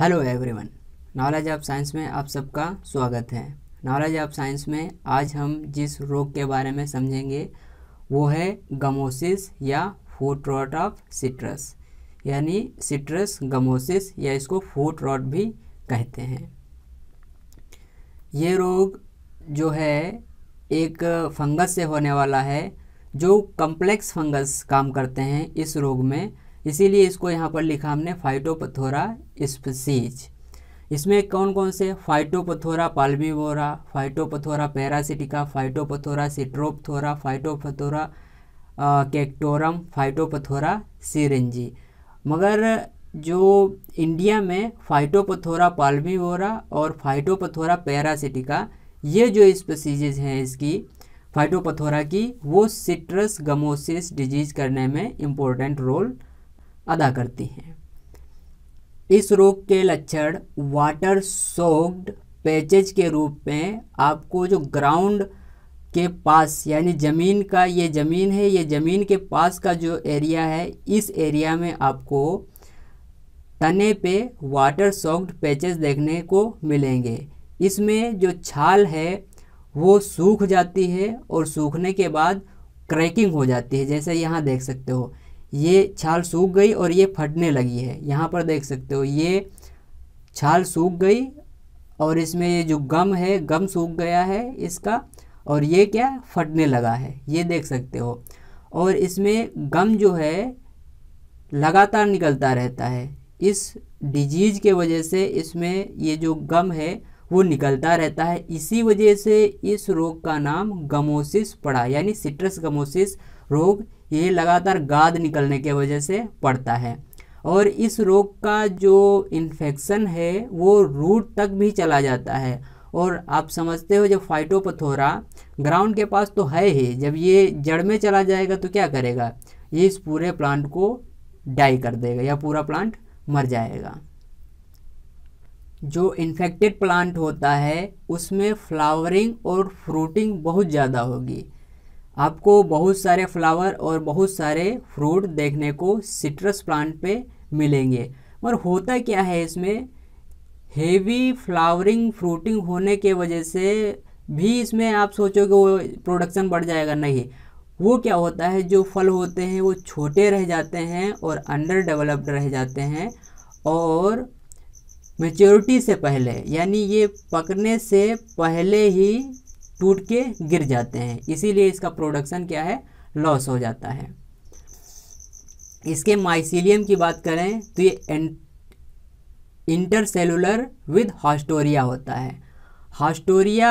hello everyone knowledge of science में आप सबका स्वागत है नॉलेज ऑफ साइंस में आज हम जिस रोग के बारे में समझेंगे वो है गमोसिस या फूट रॉट ऑफ सिट्रस यानी सिट्रस गमोसिस या इसको फूट रॉट भी कहते हैं ये रोग जो है एक फंगस से होने वाला है जो कम्प्लेक्स फंगस काम करते हैं इस रोग में इसीलिए इसको यहाँ पर लिखा हमने फाइटोपथोरा स्पीसीज इसमें कौन कौन से Phytophthora palmivora Phytophthora parasitica Phytophthora citrophthora Phytophthora cactorum Phytophthora syringae मगर जो इंडिया में फाइटोपथोरा पाल्बीवोरा और फाइटोपथोरा पैरासिटिका ये जो स्पीसीजेज हैं इसकी फाइटोपथोरा की वो सिट्रस गमोसिस डिजीज करने में इम्पोर्टेंट रोल अदा करती हैं इस रोग के लक्षण वाटर सोक्ड पैचेज के रूप में आपको जो ग्राउंड के पास यानी ज़मीन का ये ज़मीन है ये ज़मीन के पास का जो एरिया है इस एरिया में आपको तने पे वाटर सॉक्ड पैचेस देखने को मिलेंगे इसमें जो छाल है वो सूख जाती है और सूखने के बाद क्रैकिंग हो जाती है जैसे यहाँ देख सकते हो ये छाल सूख गई और ये फटने लगी है यहाँ पर देख सकते हो ये छाल सूख गई और इसमें ये जो गम है गम सूख गया है इसका और ये क्या फटने लगा है ये देख सकते हो और इसमें गम जो है लगातार निकलता रहता है इस डिजीज़ के वजह से इसमें ये जो गम है वो निकलता रहता है इसी वजह से इस रोग का नाम गमोसिस पड़ा यानी सिट्रस गमोसिस रोग ये लगातार गाद निकलने के वजह से पड़ता है और इस रोग का जो इन्फेक्शन है वो रूट तक भी चला जाता है और आप समझते हो जब फाइटोपथोरा ग्राउंड के पास तो है ही जब ये जड़ में चला जाएगा तो क्या करेगा ये इस पूरे प्लांट को डाई कर देगा या पूरा प्लांट मर जाएगा जो इन्फेक्टेड प्लांट होता है उसमें फ्लावरिंग और फ्रूटिंग बहुत ज़्यादा होगी आपको बहुत सारे फ्लावर और बहुत सारे फ्रूट देखने को सिट्रस प्लांट पे मिलेंगे और होता क्या है इसमें हेवी फ्लावरिंग फ्रूटिंग होने के वजह से भी इसमें आप सोचोगे वो प्रोडक्शन बढ़ जाएगा नहीं वो क्या होता है जो फल होते हैं वो छोटे रह जाते हैं और अंडर डेवलप्ड रह जाते हैं और मेच्योरिटी से पहले यानी ये पकने से पहले ही टूट के गिर जाते हैं इसीलिए इसका प्रोडक्शन क्या है लॉस हो जाता है इसके माइसिलियम की बात करें तो ये इंटरसेलुलर विद हॉस्टोरिया होता है हॉस्टोरिया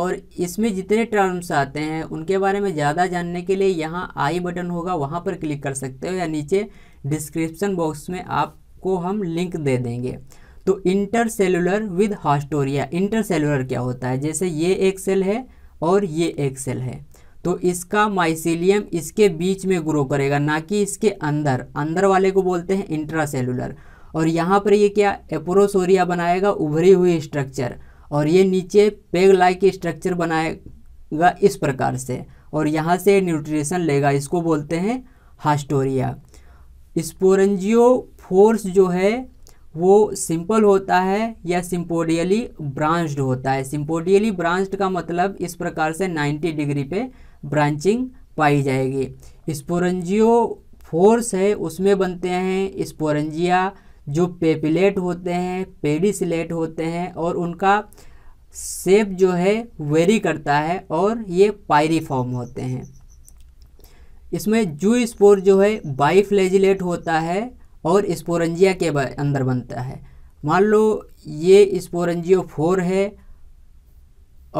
और इसमें जितने टर्म्स आते हैं उनके बारे में ज़्यादा जानने के लिए यहाँ आई बटन होगा वहाँ पर क्लिक कर सकते हो या नीचे डिस्क्रिप्सन बॉक्स में आपको हम लिंक दे देंगे तो इंटरसेलुलर विद हास्टोरिया इंटरसेलुलर क्या होता है जैसे ये एक सेल है और ये एक सेल है तो इसका माइसिलियम इसके बीच में ग्रो करेगा ना कि इसके अंदर अंदर वाले को बोलते हैं इंट्रासेलुलर और यहाँ पर ये क्या एपोरोसोरिया बनाएगा उभरी हुई स्ट्रक्चर और ये नीचे पेग लाइक स्ट्रक्चर बनाएगा इस प्रकार से और यहाँ से न्यूट्रिशन लेगा इसको बोलते हैं हास्टोरिया स्पोरेंजियो फोर्स जो है वो सिंपल होता है या सिंपोडियली ब्रांच्ड होता है सिम्पोडियली ब्रांच्ड का मतलब इस प्रकार से 90 डिग्री पे ब्रांचिंग पाई जाएगी स्पोरेंजियो फोर्स है उसमें बनते हैं स्पोरेंजिया जो पेपिलेट होते हैं पेडिसलेट होते हैं और उनका सेप जो है वेरी करता है और ये पायरीफॉर्म होते हैं इसमें जू स्पोर जो है बाईफ्लेजिलेट होता है और स्पोरेंजिया के अंदर बनता है मान लो ये स्पोरेंजियो फोर है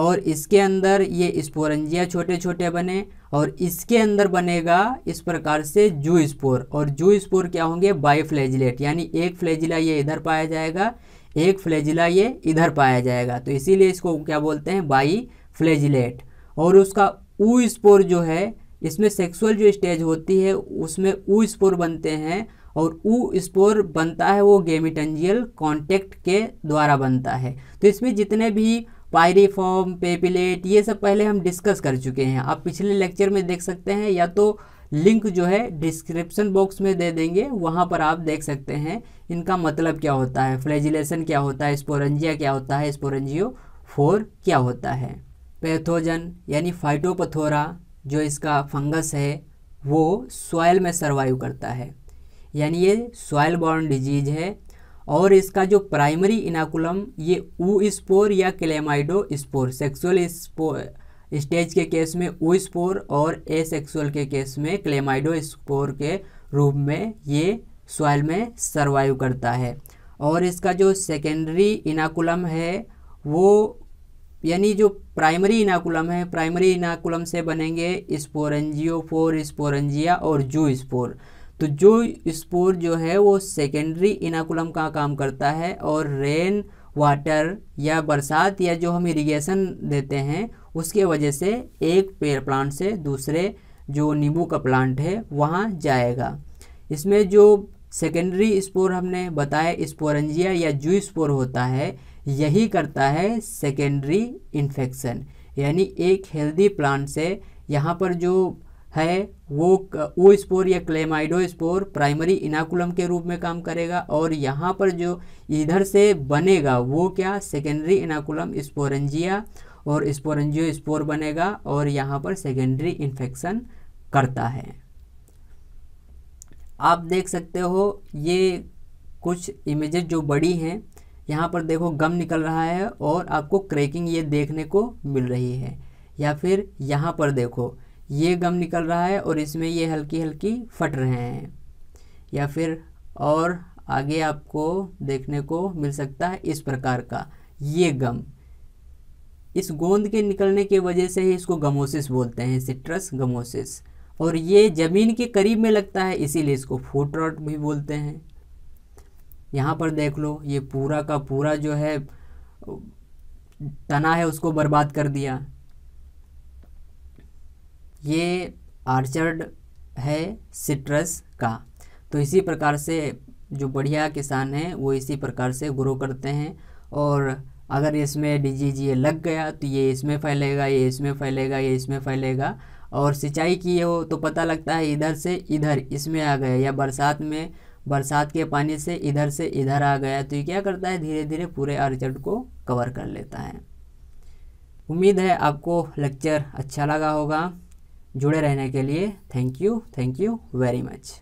और इसके अंदर ये स्पोरेंजिया छोटे छोटे बने और इसके अंदर बनेगा इस प्रकार से जू स्पोर और जू स्पोर क्या होंगे बाई फ्लैजिलेट यानी एक फ्लेजिला ये इधर पाया जाएगा एक फ्लेजिला ये इधर पाया जाएगा तो इसीलिए इसको क्या बोलते हैं बाई फ्लेजिलेट और उसका ऊ स्पोर जो है इसमें सेक्सुअल जो स्टेज होती है उसमें ऊ स्पोर बनते हैं और ऊ स्पोर बनता है वो गेमिटेंजियल कॉन्टेक्ट के द्वारा बनता है तो इसमें जितने भी पायरीफॉर्म पेपिलेट ये सब पहले हम डिस्कस कर चुके हैं आप पिछले लेक्चर में देख सकते हैं या तो लिंक जो है डिस्क्रिप्शन बॉक्स में दे देंगे वहाँ पर आप देख सकते हैं इनका मतलब क्या होता है फ्लैजिलेशन क्या होता है स्पोरेंजिया क्या होता है स्पोरेंजियो फोर क्या होता है पैथोजन यानी फाइटोपथोरा जो इसका फंगस है वो सॉयल में सर्वाइव करता है यानी ये सॉयल बॉर्न डिजीज़ है और इसका जो प्राइमरी इनाकुलम ये ऊ स्पोर या क्लेमाइडो स्पोर सेक्सुअल स्टेज के केस में ऊ स्पोर और ए सेक्सुअल के केस में क्लेमाइडो स्पोर के रूप में ये सॉयल में सर्वाइव करता है और इसका जो सेकेंडरी इनाकुलम है वो यानी जो प्राइमरी इनाकुलम है प्राइमरी इनाकुलम से बनेंगे स्पोरेंजियो फोर स्पोरेंजिया और जू स्पोर तो जो स्पोर जो है वो सेकेंडरी इनाकुलम का काम करता है और रेन वाटर या बरसात या जो हम इरिगेशन देते हैं उसके वजह से एक पेड़ प्लांट से दूसरे जो नींबू का प्लांट है वहाँ जाएगा इसमें जो सेकेंडरी स्पोर हमने बताया स्पोरेंजिया या जू स्पोर होता है यही करता है सेकेंडरी इन्फेक्शन यानी एक हेल्दी प्लांट से यहाँ पर जो है वो ओ स्पोर या क्लेमाइडो स्पोर प्राइमरी इनाकुलम के रूप में काम करेगा और यहाँ पर जो इधर से बनेगा वो क्या सेकेंडरी इनाकुलम स्पोरेंजिया और स्पोरेंजियो स्पोर बनेगा और यहाँ पर सेकेंडरी इन्फेक्शन करता है आप देख सकते हो ये कुछ इमेजेस जो बड़ी हैं यहाँ पर देखो गम निकल रहा है और आपको क्रैकिंग ये देखने को मिल रही है या फिर यहाँ पर देखो ये गम निकल रहा है और इसमें ये हल्की हल्की फट रहे हैं या फिर और आगे आपको देखने को मिल सकता है इस प्रकार का ये गम इस गोंद के निकलने की वजह से ही इसको गमोसिस बोलते हैं सिट्रस गमोसिस और ये ज़मीन के करीब में लगता है इसीलिए इसको फूट रॉट भी बोलते हैं यहाँ पर देख लो ये पूरा का पूरा जो है तना है उसको बर्बाद कर दिया ये आर्चर्ड है सिट्रस का तो इसी प्रकार से जो बढ़िया किसान हैं वो इसी प्रकार से ग्रो करते हैं और अगर इसमें डिजीज ये लग गया तो ये इसमें फैलेगा ये इसमें फैलेगा ये इसमें फैलेगा और सिंचाई की हो तो पता लगता है इधर से इधर इसमें आ गया या बरसात में बरसात के पानी से इधर से इधर आ गया तो ये क्या करता है धीरे धीरे पूरे आर्चर्ड को कवर कर लेता है उम्मीद है आपको लेक्चर अच्छा लगा होगा जुड़े रहने के लिए thank you thank you very much